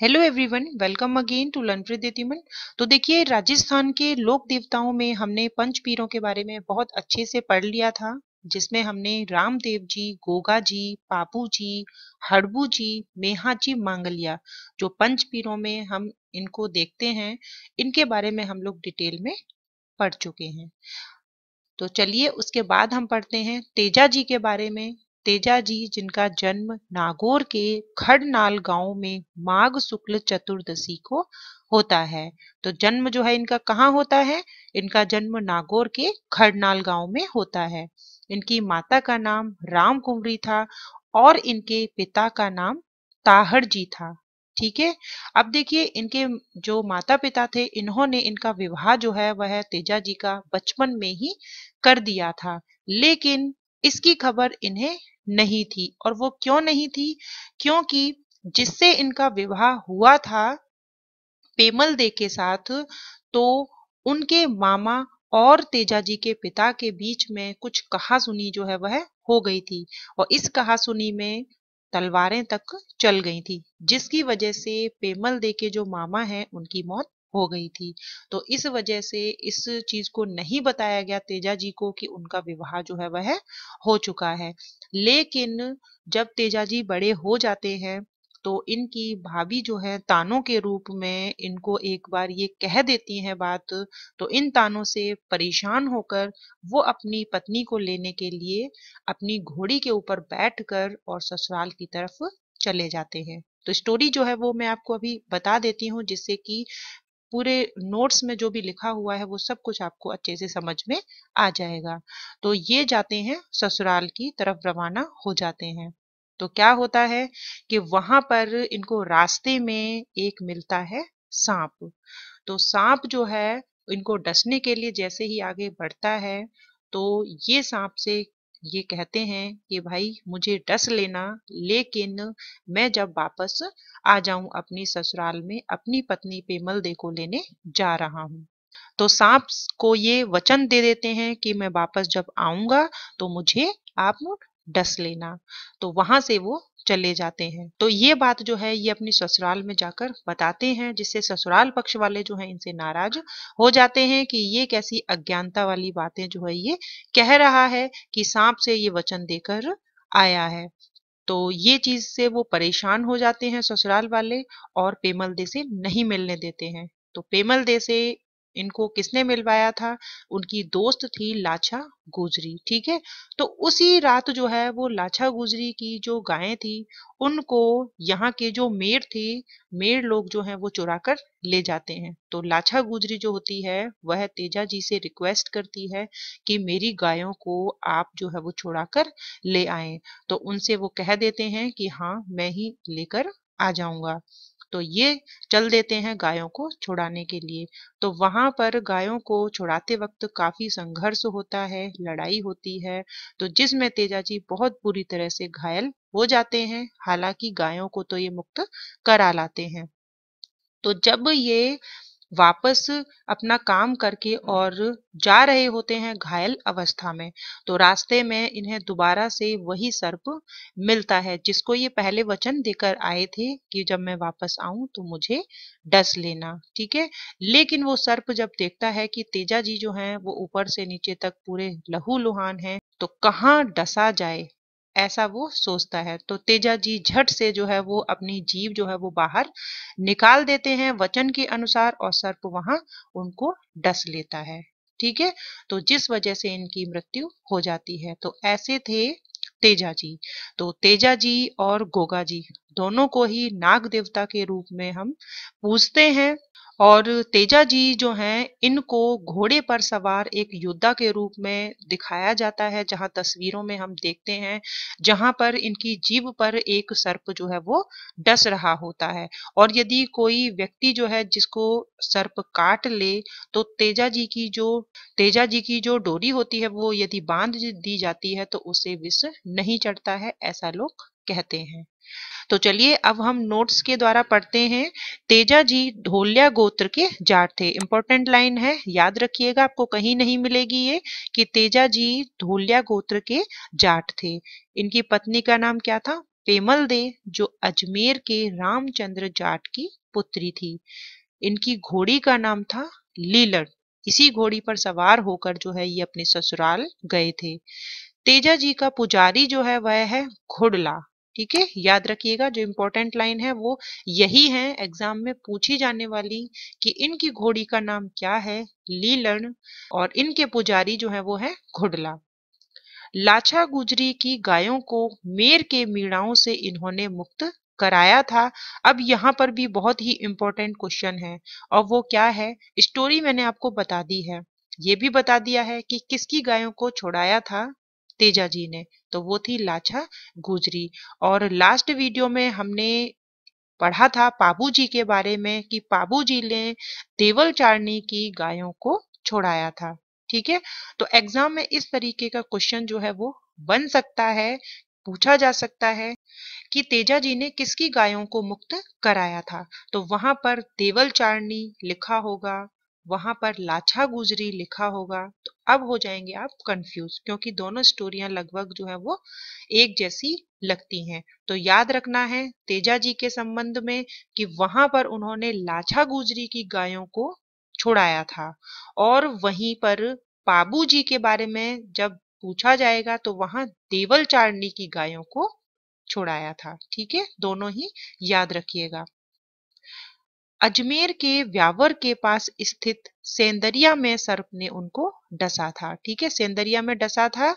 hello everyone welcome again to learn with तो देखिए राजस्थान के लोक देवताओं में हमने पंच पीरों के बारे में बहुत अच्छे से पढ़ लिया था जिसमें हमने रामदेव जी गोगा जी पापू जी हड़बू जी मेहा जी मांगलिया जो पंच पीरों में हम इनको देखते हैं इनके बारे में हम लोग डिटेल में पढ़ चुके हैं तो चलिए उसके बाद हम पढ़ते हैं तेजा जी के बारे में तेजा जी जिनका जन्म नागौर के खड़नाल गांव में माघ शुक्ल चतुर्दशी को होता है तो जन्म जो है इनका कहाँ होता है इनका जन्म नागौर के खड़नाल गांव में होता है इनकी माता का नाम राम कुंवरी था और इनके पिता का नाम ताहर जी था ठीक है अब देखिए इनके जो माता पिता थे इन्होंने इनका विवाह जो है वह तेजा जी का बचपन में ही कर दिया था लेकिन इसकी खबर इन्हें नहीं थी और वो क्यों नहीं थी क्योंकि जिससे इनका विवाह हुआ था पेमल दे के साथ तो उनके मामा और तेजा जी के पिता के बीच में कुछ कहा सुनी जो है वह हो गई थी और इस कहा सुनी में तलवारें तक चल गई थी जिसकी वजह से पेमल दे के जो मामा हैं उनकी मौत हो गई थी तो इस वजह से इस चीज को नहीं बताया गया तेजा जी को कि उनका विवाह जो है वह हो चुका है लेकिन जब तेजा जी बड़े हो जाते हैं तो इनकी भाभी जो है तानों के रूप में इनको एक बार ये कह देती हैं बात तो इन तानों से परेशान होकर वो अपनी पत्नी को लेने के लिए अपनी घोड़ी के ऊपर बैठकर और ससुराल की तरफ चले जाते हैं तो स्टोरी जो है वो मैं आपको अभी बता देती हूँ जिससे कि पूरे नोट्स में जो भी लिखा हुआ है वो सब कुछ आपको अच्छे से समझ में आ जाएगा तो ये जाते हैं ससुराल की तरफ रवाना हो जाते हैं तो क्या होता है कि वहां पर इनको रास्ते में एक मिलता है सांप तो सांप जो है इनको डसने के लिए जैसे ही आगे बढ़ता है तो ये सांप से ये कहते हैं कि भाई मुझे डस लेना लेकिन मैं जब वापस आ जाऊं अपनी ससुराल में अपनी पत्नी दे को लेने जा रहा हूं तो सांप को ये वचन दे देते हैं कि मैं वापस जब आऊंगा तो मुझे आप डस लेना तो वहां से वो चले जाते हैं तो ये बात जो है ये अपनी ससुराल में जाकर बताते हैं जिससे ससुराल पक्ष वाले जो है इनसे नाराज हो जाते हैं कि ये कैसी अज्ञानता वाली बातें जो है ये कह रहा है कि सांप से ये वचन देकर आया है तो ये चीज से वो परेशान हो जाते हैं ससुराल वाले और पेमल दे से नहीं मिलने देते हैं तो पेमल दे से इनको किसने मिलवाया था उनकी दोस्त थी लाछा गुजरी ठीक है तो उसी रात जो है वो लाछा गुजरी की जो गायें थी उनको यहाँ के जो मेर थे मेर लोग जो हैं वो चुरा कर ले जाते हैं तो लाछा गुजरी जो होती है वह तेजा जी से रिक्वेस्ट करती है कि मेरी गायों को आप जो है वो छुड़ा कर ले आए तो उनसे वो कह देते हैं कि हाँ मैं ही लेकर आ जाऊंगा तो ये चल देते हैं गायों को छुड़ाने के लिए तो वहां पर गायों को छुड़ाते वक्त काफी संघर्ष होता है लड़ाई होती है तो जिसमें तेजाजी बहुत बुरी तरह से घायल हो जाते हैं हालांकि गायों को तो ये मुक्त करा लाते हैं तो जब ये वापस अपना काम करके और जा रहे होते हैं घायल अवस्था में तो रास्ते में इन्हें दोबारा से वही सर्प मिलता है जिसको ये पहले वचन देकर आए थे कि जब मैं वापस आऊं तो मुझे डस लेना ठीक है लेकिन वो सर्प जब देखता है कि तेजा जी जो हैं वो ऊपर से नीचे तक पूरे लहू लुहान हैं तो कहाँ डसा जाए ऐसा वो सोचता है तो तेजा जी झट से जो है वो अपनी जीव जो है वो बाहर निकाल देते हैं वचन के अनुसार और सर्प वहां उनको डस लेता है ठीक है तो जिस वजह से इनकी मृत्यु हो जाती है तो ऐसे थे तेजा जी तो तेजा जी और गोगा जी दोनों को ही नाग देवता के रूप में हम पूजते हैं और तेजा जी जो हैं इनको घोड़े पर सवार एक योद्धा के रूप में दिखाया जाता है जहां तस्वीरों में हम देखते हैं जहां पर इनकी जीव पर एक सर्प जो है वो डस रहा होता है और यदि कोई व्यक्ति जो है जिसको सर्प काट ले तो तेजा जी की जो तेजा जी की जो डोरी होती है वो यदि बांध दी जाती है तो उसे विष नहीं चढ़ता है ऐसा लोग कहते हैं तो चलिए अब हम नोट्स के द्वारा पढ़ते हैं तेजा जी ढोलिया गोत्र के जाट थे इंपॉर्टेंट लाइन है याद रखिएगा आपको कहीं नहीं मिलेगी ये कि तेजा जी ढोलिया गोत्र के जाट थे इनकी पत्नी का नाम क्या था पेमल दे जो अजमेर के रामचंद्र जाट की पुत्री थी इनकी घोड़ी का नाम था लीलर इसी घोड़ी पर सवार होकर जो है ये अपने ससुराल गए थे तेजा जी का पुजारी जो है वह है घुड़ला ठीक है याद रखिएगा जो इम्पोर्टेंट लाइन है वो यही है एग्जाम में पूछी जाने वाली कि इनकी घोड़ी का नाम क्या है लीलण और इनके पुजारी जो है वो है घुडला लाछा गुजरी की गायों को मेर के मीणाओं से इन्होंने मुक्त कराया था अब यहाँ पर भी बहुत ही इम्पोर्टेंट क्वेश्चन है और वो क्या है स्टोरी मैंने आपको बता दी है ये भी बता दिया है कि किसकी गायों को छोड़ाया था तेजा जी ने तो वो थी लाछा गुजरी और लास्ट वीडियो में हमने पढ़ा था पाबू जी के बारे में कि पाबू जी ने देवल चारणी की गायों को छोड़ाया था ठीक है तो एग्जाम में इस तरीके का क्वेश्चन जो है वो बन सकता है पूछा जा सकता है कि तेजा जी ने किसकी गायों को मुक्त कराया था तो वहां पर देवल चारणी लिखा होगा वहां पर लाछा गुजरी लिखा होगा तो अब हो जाएंगे आप कंफ्यूज क्योंकि दोनों स्टोरियां लगभग जो है वो एक जैसी लगती हैं तो याद रखना है तेजा जी के संबंध में कि वहां पर उन्होंने लाछा गुजरी की गायों को छोड़ाया था और वहीं पर बाबू जी के बारे में जब पूछा जाएगा तो वहां देवल चारणी की गायों को छोड़ाया था ठीक है दोनों ही याद रखिएगा अजमेर के व्यावर के पास स्थित सेंदरिया में सर्प ने उनको डसा था ठीक है सेंदरिया में डसा था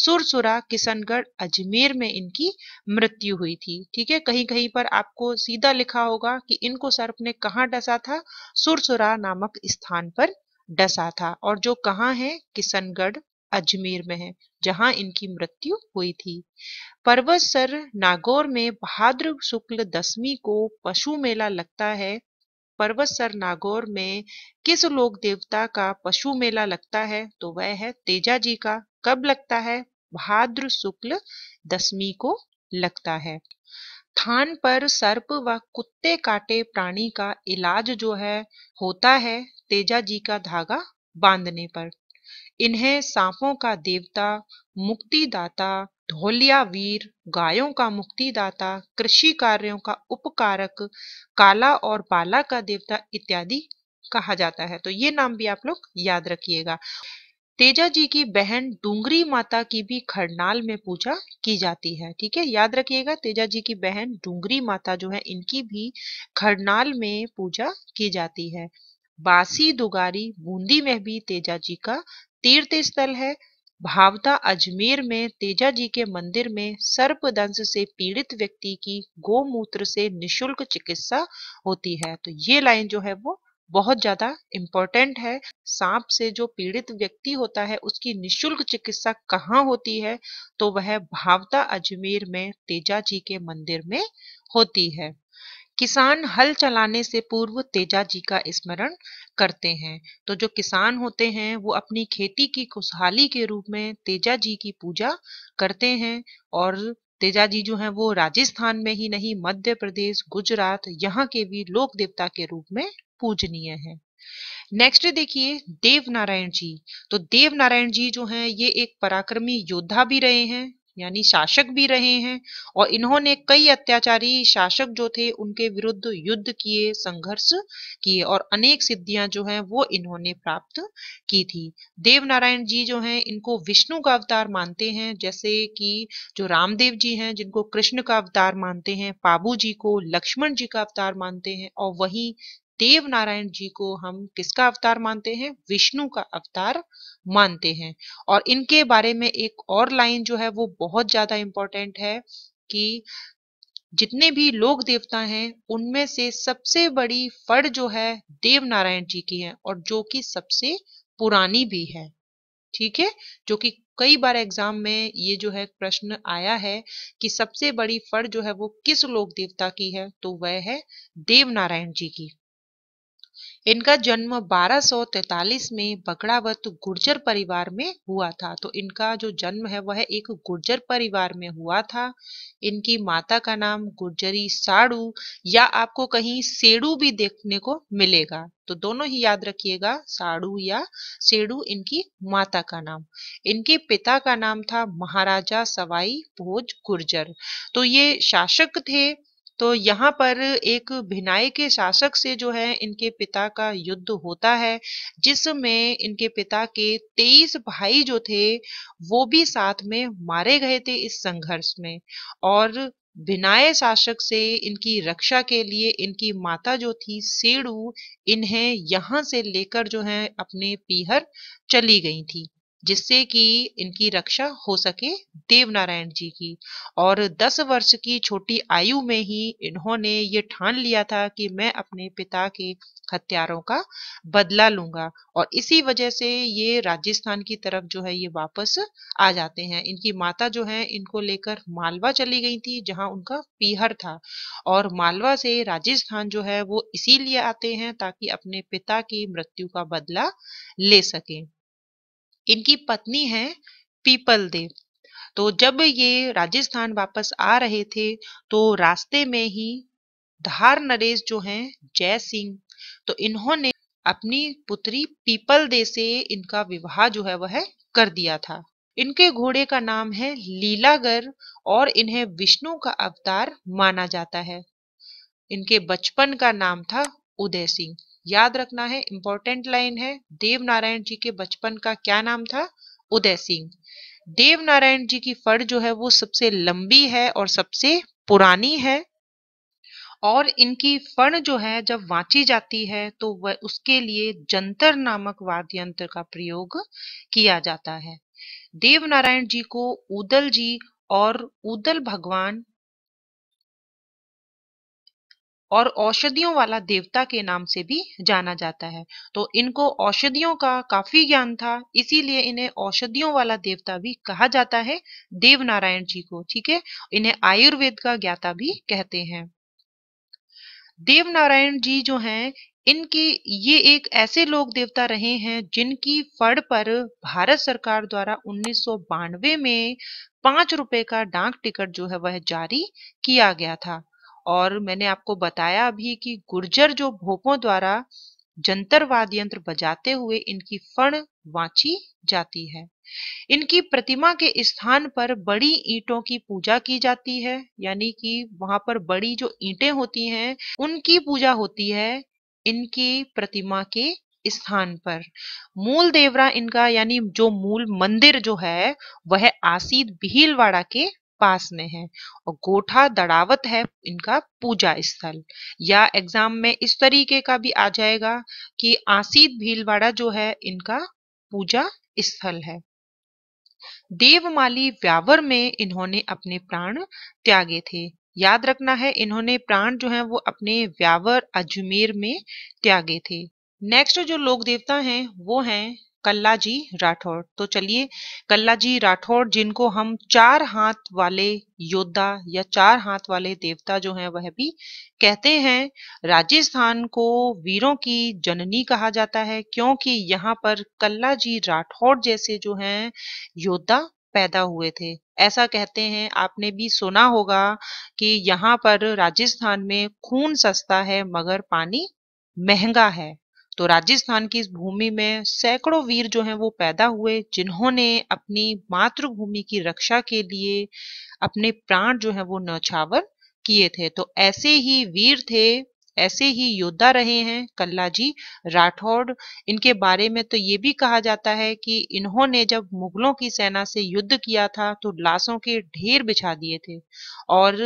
सुरसुरा किशनगढ़ अजमेर में इनकी मृत्यु हुई थी ठीक है कहीं कहीं पर आपको सीधा लिखा होगा कि इनको सर्प ने कहा डसा था सुरसुरा नामक स्थान पर डसा था और जो कहा है किशनगढ़ अजमेर में है जहां इनकी मृत्यु हुई थी पर्वत सर नागौर में भाद्र शुक्ल दसवीं को पशु मेला लगता है पर्वत सर नागौर में किस लोक देवता का पशु मेला लगता है तो वह है तेजा जी का कब लगता है भाद्र शुक्ल दशमी को लगता है थान पर सर्प व कुत्ते काटे प्राणी का इलाज जो है होता है तेजा जी का धागा बांधने पर इन्हें सांपों का देवता मुक्तिदाता धोलिया वीर गायों का मुक्तिदाता कृषि कार्यों का उपकारक काला और बाला का देवता इत्यादि कहा जाता है तो ये नाम भी आप लोग याद रखिएगा तेजा जी की बहन डूंगरी माता की भी खरनाल में पूजा की जाती है ठीक है याद रखिएगा तेजा जी की बहन डूंगरी माता जो है इनकी भी खरनाल में पूजा की जाती है बासी दुगारी बूंदी में भी तेजा जी का तीर्थ स्थल है भावता अजमेर में तेजा जी के मंदिर में सर्पदंश से पीड़ित व्यक्ति की गोमूत्र से निशुल्क चिकित्सा होती है तो ये लाइन जो है वो बहुत ज्यादा इम्पोर्टेंट है सांप से जो पीड़ित व्यक्ति होता है उसकी निशुल्क चिकित्सा कहाँ होती है तो वह भावता अजमेर में तेजा जी के मंदिर में होती है किसान हल चलाने से पूर्व तेजा जी का स्मरण करते हैं तो जो किसान होते हैं वो अपनी खेती की खुशहाली के रूप में तेजा जी की पूजा करते हैं और तेजा जी जो हैं वो राजस्थान में ही नहीं मध्य प्रदेश गुजरात यहाँ के भी लोक देवता के रूप में पूजनीय हैं नेक्स्ट देखिए देव नारायण जी तो देव नारायण जी जो हैं ये एक पराक्रमी योद्धा भी रहे हैं यानी शासक भी रहे हैं और इन्होंने कई अत्याचारी शासक जो थे उनके विरुद्ध युद्ध किए संघर्ष किए और अनेक सिद्धियां जो हैं वो इन्होंने प्राप्त की थी देवनारायण जी जो हैं इनको विष्णु का अवतार मानते हैं जैसे कि जो रामदेव जी हैं जिनको कृष्ण का अवतार मानते हैं पाबू जी को लक्ष्मण जी का अवतार मानते हैं और वही देव नारायण जी को हम किसका अवतार मानते हैं विष्णु का अवतार मानते हैं और इनके बारे में एक और लाइन जो है वो बहुत ज्यादा इंपॉर्टेंट है कि जितने भी लोक देवता हैं उनमें से सबसे बड़ी फड़ जो है देव नारायण जी की है और जो कि सबसे पुरानी भी है ठीक है जो कि कई बार एग्जाम में ये जो है प्रश्न आया है कि सबसे बड़ी फड़ जो है वो किस लोक देवता की है तो वह है देव नारायण जी की इनका जन्म 1243 में बकड़ावत गुर्जर परिवार में हुआ था तो इनका जो जन्म है वह एक गुर्जर परिवार में हुआ था इनकी माता का नाम गुर्जरी साड़ू या आपको कहीं सेड़ू भी देखने को मिलेगा तो दोनों ही याद रखिएगा साड़ू या सेड़ू इनकी माता का नाम इनके पिता का नाम था महाराजा सवाई भोज गुर्जर तो ये शासक थे तो यहाँ पर एक भिनाय के शासक से जो है इनके पिता का युद्ध होता है जिसमें इनके पिता के तेईस भाई जो थे वो भी साथ में मारे गए थे इस संघर्ष में और भिनाय शासक से इनकी रक्षा के लिए इनकी माता जो थी सेड़ू इन्हें यहाँ से लेकर जो है अपने पीहर चली गई थी जिससे कि इनकी रक्षा हो सके देवनारायण जी की और दस वर्ष की छोटी आयु में ही इन्होंने ये ठान लिया था कि मैं अपने पिता के हत्यारों का बदला लूंगा और इसी वजह से ये राजस्थान की तरफ जो है ये वापस आ जाते हैं इनकी माता जो है इनको लेकर मालवा चली गई थी जहां उनका पीहर था और मालवा से राजस्थान जो है वो इसीलिए आते हैं ताकि अपने पिता की मृत्यु का बदला ले सकें इनकी पत्नी है पीपल देव तो जब ये राजस्थान वापस आ रहे थे तो रास्ते में ही धार नरेश जो हैं जय सिंह तो इन्होंने अपनी पुत्री पीपल दे से इनका विवाह जो है वह कर दिया था इनके घोड़े का नाम है लीलागर और इन्हें विष्णु का अवतार माना जाता है इनके बचपन का नाम था उदय सिंह याद रखना है इंपॉर्टेंट लाइन है देव नारायण जी के बचपन का क्या नाम था उदय सिंह देव नारायण जी की फड़ जो है वो सबसे लंबी है और सबसे पुरानी है और इनकी फण जो है जब वाची जाती है तो वह उसके लिए जंतर नामक वाद्य यंत्र का प्रयोग किया जाता है देव नारायण जी को उदल जी और उदल भगवान और औषधियों वाला देवता के नाम से भी जाना जाता है तो इनको औषधियों का काफी ज्ञान था इसीलिए इन्हें औषधियों वाला देवता भी कहा जाता है देवनारायण जी को ठीक है इन्हें आयुर्वेद का ज्ञाता भी कहते हैं देवनारायण जी जो हैं इनके ये एक ऐसे लोक देवता रहे हैं जिनकी फड़ पर भारत सरकार द्वारा उन्नीस में पांच रुपए का डाक टिकट जो है वह जारी किया गया था और मैंने आपको बताया अभी कि गुर्जर जो भोपों द्वारा जंतर वाद यंत्र बजाते हुए इनकी फण वाची जाती है इनकी प्रतिमा के स्थान पर बड़ी ईंटों की पूजा की जाती है यानी कि वहां पर बड़ी जो ईंटें होती हैं उनकी पूजा होती है इनकी प्रतिमा के स्थान पर मूल देवरा इनका यानी जो मूल मंदिर जो है वह आसीद भीलवाड़ा के पास में है और गोठा दड़ावत है इनका पूजा स्थल या एग्जाम में इस तरीके का भी आ जाएगा कि आसीद भीलवाड़ा जो है इनका पूजा स्थल है देवमाली व्यावर में इन्होंने अपने प्राण त्यागे थे याद रखना है इन्होंने प्राण जो है वो अपने व्यावर अजमेर में त्यागे थे नेक्स्ट जो लोक देवता हैं वो हैं कल्ला जी राठौड़ तो चलिए कल्ला जी राठौड़ जिनको हम चार हाथ वाले योद्धा या चार हाथ वाले देवता जो हैं वह भी कहते हैं राजस्थान को वीरों की जननी कहा जाता है क्योंकि यहाँ पर कल्ला जी राठौड़ जैसे जो हैं योद्धा पैदा हुए थे ऐसा कहते हैं आपने भी सुना होगा कि यहाँ पर राजस्थान में खून सस्ता है मगर पानी महंगा है तो राजस्थान की इस भूमि में सैकड़ों वीर जो हैं वो पैदा हुए जिन्होंने अपनी मातृभूमि की रक्षा के लिए अपने प्राण जो है वो नछावर किए थे तो ऐसे ही वीर थे ऐसे ही योद्धा रहे हैं कल्लाजी राठौड़ इनके बारे में तो ये भी कहा जाता है कि इन्होंने जब मुगलों की सेना से युद्ध किया था तो लाशों के ढेर बिछा दिए थे और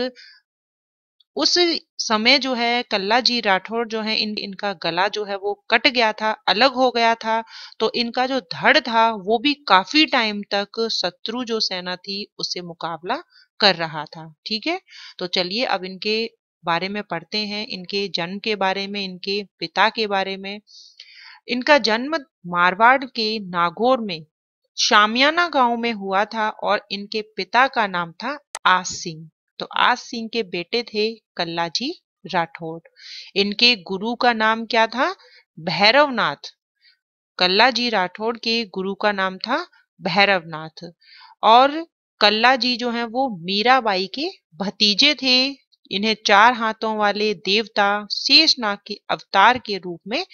उस समय जो है कल्ला जी राठौर जो है इन इनका गला जो है वो कट गया था अलग हो गया था तो इनका जो धड़ था वो भी काफी टाइम तक शत्रु जो सेना थी उससे मुकाबला कर रहा था ठीक है तो चलिए अब इनके बारे में पढ़ते हैं इनके जन्म के बारे में इनके पिता के बारे में इनका जन्म मारवाड़ के नागौर में शामियाना गांव में हुआ था और इनके पिता का नाम था आस सिंह तो आज सिंह के बेटे थे कल्लाजी राठौड़ इनके गुरु का नाम क्या था भैरवनाथ कल्लाजी राठौड़ के गुरु का नाम था भैरवनाथ और कल्ला जी जो हैं वो मीराबाई के भतीजे थे इन्हें चार हाथों वाले देवता शेषनाग के अवतार के रूप में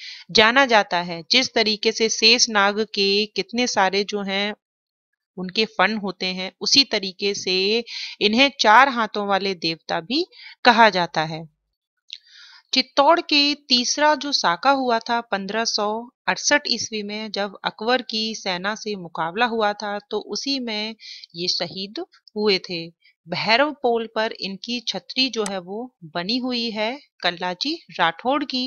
जाना जाता है जिस तरीके से शेषनाग के कितने सारे जो हैं उनके फन होते हैं उसी तरीके से इन्हें चार हाथों वाले देवता भी कहा जाता है चित्तौड़ के तीसरा जो साका हुआ था पंद्रह ईस्वी में जब अकबर की सेना से मुकाबला हुआ था तो उसी में ये शहीद हुए थे भैरव पोल पर इनकी छतरी जो है वो बनी हुई है कल्लाजी राठौड़ की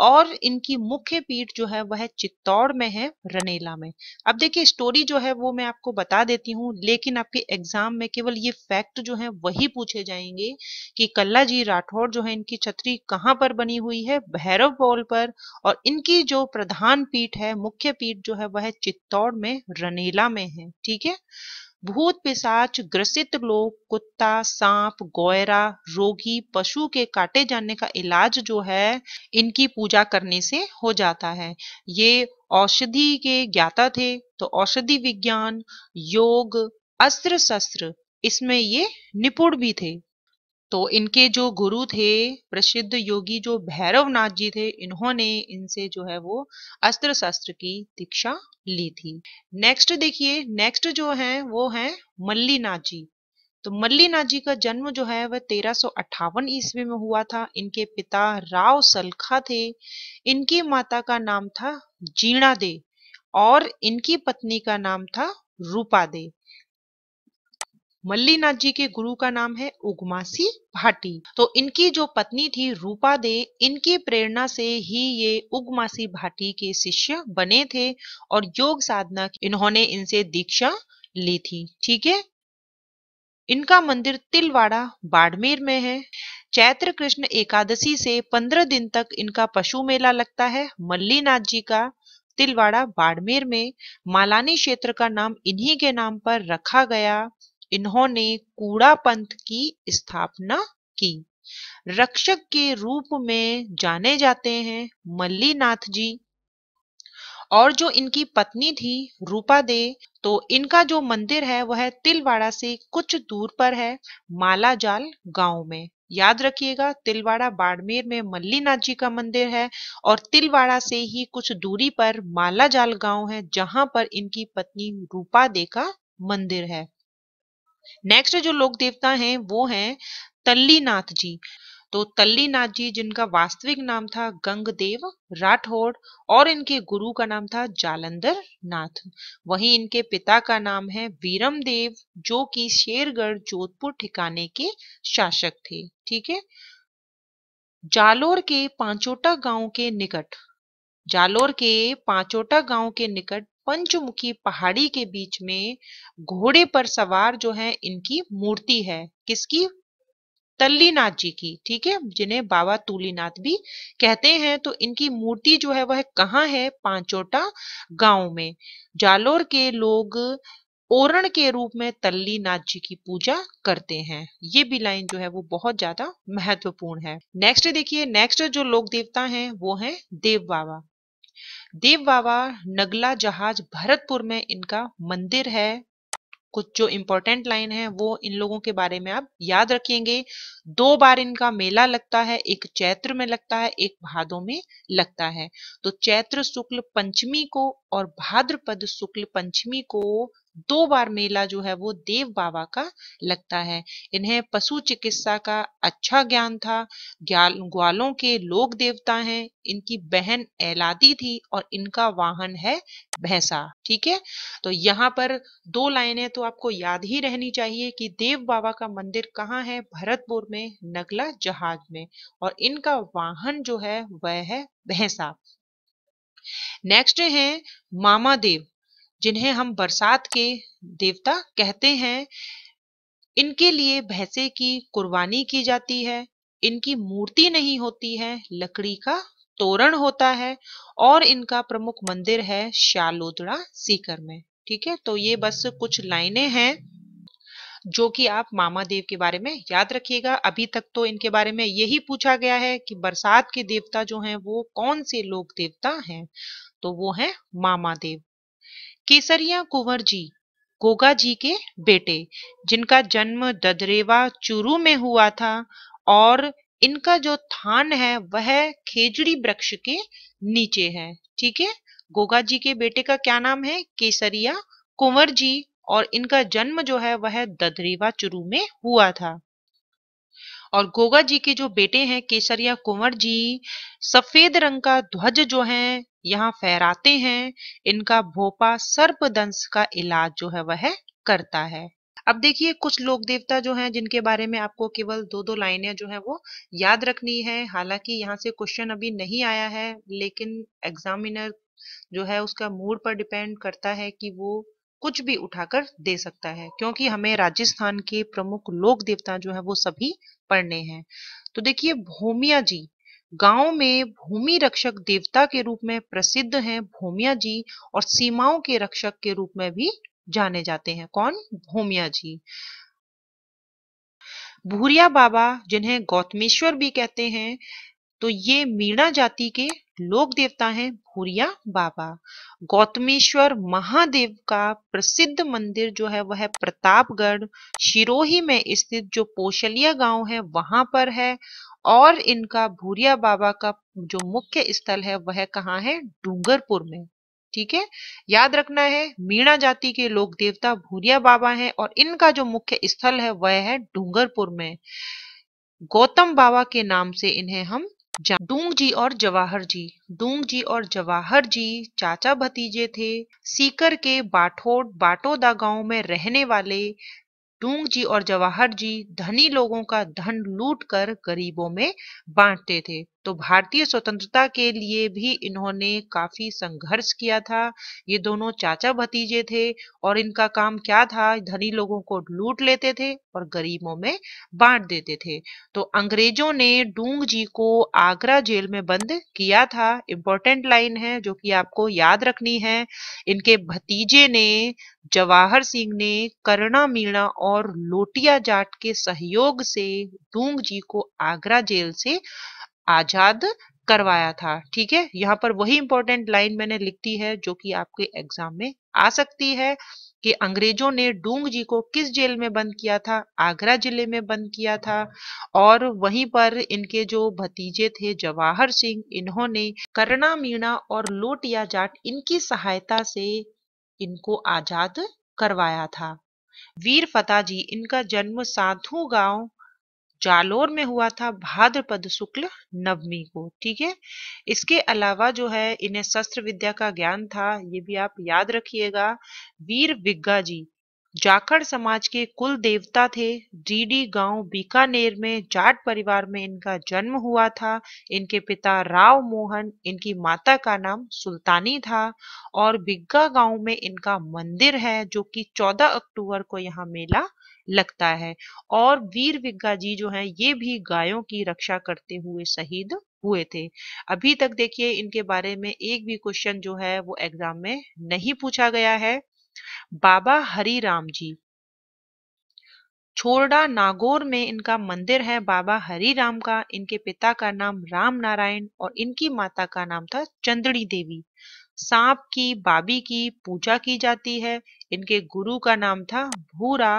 और इनकी मुख्य पीठ जो है वह चित्तौड़ में है रनेला में अब देखिए स्टोरी जो है वो मैं आपको बता देती हूँ लेकिन आपके एग्जाम में केवल ये फैक्ट जो है वही पूछे जाएंगे कि कल्ला जी राठौड़ जो है इनकी छतरी कहाँ पर बनी हुई है भैरव बॉल पर और इनकी जो प्रधान पीठ है मुख्य पीठ जो है वह चित्तौड़ में रनेला में है ठीक है भूत पिशाच ग्रसित लोग कुत्ता सांप गोयरा रोगी पशु के काटे जाने का इलाज जो है इनकी पूजा करने से हो जाता है ये औषधि के ज्ञाता थे तो औषधि विज्ञान योग अस्त्र शस्त्र इसमें ये निपुण भी थे तो इनके जो गुरु थे प्रसिद्ध योगी जो भैरवनाथ जी थे इन्होंने इनसे जो है वो अस्त्र शस्त्र की दीक्षा ली थी नेक्स्ट देखिए नेक्स्ट जो है वो है मल्लीनाथ जी तो मल्लीनाथ जी का जन्म जो है वह तेरह ईस्वी में हुआ था इनके पिता राव सलखा थे इनकी माता का नाम था जीणा दे और इनकी पत्नी का नाम था रूपा दे मल्लीनाथ जी के गुरु का नाम है उगमासी भाटी तो इनकी जो पत्नी थी रूपा दे इनकी प्रेरणा से ही ये उगमासी भाटी के शिष्य बने थे और योग साधना इन्होंने इनसे दीक्षा ली थी ठीक है इनका मंदिर तिलवाड़ा बाड़मेर में है चैत्र कृष्ण एकादशी से पंद्रह दिन तक इनका पशु मेला लगता है मल्लीनाथ जी का तिलवाड़ा बाड़मेर में मालानी क्षेत्र का नाम इन्हीं के नाम पर रखा गया इन्होंने कूड़ा पंथ की स्थापना की रक्षक के रूप में जाने जाते हैं मल्लीनाथ जी और जो इनकी पत्नी थी रूपा दे तो इनका जो मंदिर है वह तिलवाड़ा से कुछ दूर पर है मालाजाल गांव में याद रखिएगा तिलवाड़ा बाड़मेर में मल्लीनाथ जी का मंदिर है और तिलवाड़ा से ही कुछ दूरी पर मालाजाल गांव है जहां पर इनकी पत्नी रूपा दे का मंदिर है नेक्स्ट जो लोक देवता हैं वो हैं तल्लीनाथ जी तो तल्लीनाथ जी जिनका वास्तविक नाम था गंगदेव राठौड़ और इनके गुरु का नाम था जालंधर नाथ वहीं इनके पिता का नाम है वीरम देव जो कि शेरगढ़ जोधपुर ठिकाने के शासक थे ठीक है जालोर के पांचोटा गांव के निकट जालोर के पांचोटा गांव के निकट पंचमुखी पहाड़ी के बीच में घोड़े पर सवार जो है इनकी मूर्ति है किसकी तल्लीनाथ जी की ठीक है जिन्हें बाबा तुलीनाथ भी कहते हैं तो इनकी मूर्ति जो है वह कहाँ है पांचोटा गांव में जालोर के लोग ओरण के रूप में तल्लीनाथ जी की पूजा करते हैं ये भी लाइन जो है वो बहुत ज्यादा महत्वपूर्ण है नेक्स्ट देखिए नेक्स्ट जो लोक देवता हैं वो हैं देव बाबा देव बाबा नगला जहाज भरतपुर में इनका मंदिर है कुछ जो इम्पोर्टेंट लाइन है वो इन लोगों के बारे में आप याद रखेंगे दो बार इनका मेला लगता है एक चैत्र में लगता है एक भादों में लगता है तो चैत्र शुक्ल पंचमी को और भाद्रपद शुक्ल पंचमी को दो बार मेला जो है वो देव बाबा का लगता है इन्हें पशु चिकित्सा का अच्छा ज्ञान था ग्वालों के लोक देवता हैं इनकी बहन एलादी थी और इनका वाहन है भैंसा ठीक है तो यहाँ पर दो लाइनें तो आपको याद ही रहनी चाहिए कि देव बाबा का मंदिर कहाँ है भरतपुर में नगला जहाज में और इनका वाहन जो है वह है भैंसा नेक्स्ट है मामा देव जिन्हें हम बरसात के देवता कहते हैं इनके लिए भैंसे की कुर्बानी की जाती है इनकी मूर्ति नहीं होती है लकड़ी का तोरण होता है और इनका प्रमुख मंदिर है शालोदड़ा सीकर में ठीक है तो ये बस कुछ लाइनें हैं जो कि आप मामा देव के बारे में याद रखिएगा अभी तक तो इनके बारे में यही पूछा गया है कि बरसात के देवता जो हैं वो कौन से लोक देवता हैं तो वो हैं मामा देव केसरिया कुंवर जी गोगा जी के बेटे जिनका जन्म ददरेवा चूरू में हुआ था और इनका जो थान है वह खेजड़ी वृक्ष के नीचे है ठीक है गोगा जी के बेटे का क्या नाम है केसरिया कुंवर जी और इनका जन्म जो है वह ददरेवा चुरू में हुआ था और गोगा जी के जो बेटे हैं केसरिया कुंवर जी सफेद रंग का ध्वज जो है यहाँ फहराते हैं इनका भोपा सर्पदंश का इलाज जो है वह करता है अब देखिए कुछ लोक देवता जो हैं जिनके बारे में आपको केवल दो दो लाइनें जो है वो याद रखनी है हालांकि यहाँ से क्वेश्चन अभी नहीं आया है लेकिन एग्जामिनर जो है उसका मूड पर डिपेंड करता है कि वो कुछ भी उठाकर दे सकता है क्योंकि हमें राजस्थान के प्रमुख लोक देवता जो है वो सभी पढ़ने हैं तो देखिए भूमिया जी गांव में भूमि रक्षक देवता के रूप में प्रसिद्ध हैं भूमिया जी और सीमाओं के रक्षक के रूप में भी जाने जाते हैं कौन भूमिया जी भूरिया बाबा जिन्हें गौतमेश्वर भी कहते हैं तो ये मीणा जाति के लोक देवता हैं भूरिया बाबा गौतमेश्वर महादेव का प्रसिद्ध मंदिर जो है वह प्रतापगढ़ शिरोही में स्थित जो पोशलिया गांव है वहां पर है और इनका भूरिया बाबा का जो मुख्य स्थल है वह कहाँ है डूंगरपुर में ठीक है याद रखना है मीणा जाति के लोक देवता भूरिया बाबा हैं और इनका जो मुख्य स्थल है वह है डूंगरपुर में गौतम बाबा के नाम से इन्हें हम डूंग जी और जवाहर जी डूंग जी और जवाहर जी चाचा भतीजे थे सीकर के बाठोड बाटोदा गांव में रहने वाले डूंग जी और जवाहर जी धनी लोगों का धन लूट कर गरीबों में बांटते थे तो भारतीय स्वतंत्रता के लिए भी इन्होंने काफी संघर्ष किया था ये दोनों चाचा भतीजे थे और इनका काम क्या था धनी लोगों को लूट लेते थे और गरीबों में बांट देते थे तो अंग्रेजों ने डूंग जी को आगरा जेल में बंद किया था इंपॉर्टेंट लाइन है जो कि आपको याद रखनी है इनके भतीजे ने जवाहर सिंह ने करणा मीणा और लोटिया जाट के सहयोग से डूंग जी को आगरा जेल से आजाद करवाया था ठीक है यहाँ पर वही इंपॉर्टेंट लाइन मैंने लिखती है जो कि आपके एग्जाम में आ सकती है कि अंग्रेजों ने डूंग जी को किस जेल में बंद किया था आगरा जिले में बंद किया था और वहीं पर इनके जो भतीजे थे जवाहर सिंह इन्होंने करना मीणा और लोटिया जाट इनकी सहायता से इनको आजाद करवाया था वीर फता जी इनका जन्म साधु गांव जालोर में हुआ था भाद्रपद शुक्ल नवमी को ठीक है इसके अलावा जो है इन्हें शस्त्र विद्या का ज्ञान था ये भी आप याद रखिएगा वीर विग्गा जी जाखड़ समाज के कुल देवता थे डीडी गांव बीकानेर में जाट परिवार में इनका जन्म हुआ था इनके पिता राव मोहन इनकी माता का नाम सुल्तानी था और बिग्गा गांव में इनका मंदिर है जो कि 14 अक्टूबर को यहाँ मेला लगता है और वीर विग्गा जी जो हैं ये भी गायों की रक्षा करते हुए शहीद हुए थे अभी तक देखिए इनके बारे में एक भी क्वेश्चन जो है वो एग्जाम में नहीं पूछा गया है बाबा हरी राम जी छोरडा नागौर में इनका मंदिर है बाबा हरी राम का इनके पिता का नाम राम नारायण और इनकी माता का नाम था चंद्रणी देवी सांप की बाबी की पूजा की जाती है इनके गुरु का नाम था भूरा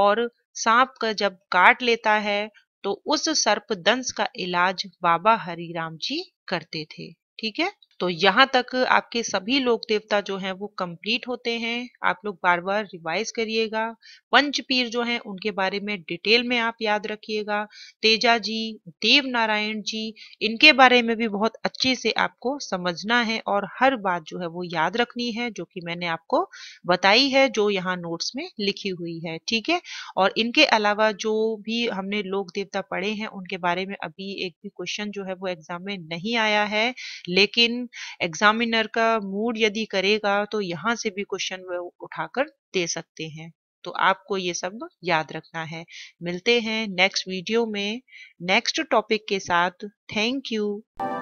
और सांप का जब काट लेता है तो उस सर्पदंश का इलाज बाबा हरिराम जी करते थे ठीक है तो यहाँ तक आपके सभी लोक देवता जो हैं वो कंप्लीट होते हैं आप लोग बार बार रिवाइज करिएगा पंच पीर जो हैं उनके बारे में डिटेल में आप याद रखिएगा तेजा जी देव नारायण जी इनके बारे में भी बहुत अच्छे से आपको समझना है और हर बात जो है वो याद रखनी है जो कि मैंने आपको बताई है जो यहाँ नोट्स में लिखी हुई है ठीक है और इनके अलावा जो भी हमने लोक देवता पढ़े हैं उनके बारे में अभी एक भी क्वेश्चन जो है वो एग्जाम में नहीं आया है लेकिन एग्जामिनर का मूड यदि करेगा तो यहाँ से भी क्वेश्चन उठाकर दे सकते हैं तो आपको ये सब याद रखना है मिलते हैं नेक्स्ट वीडियो में नेक्स्ट टॉपिक के साथ थैंक यू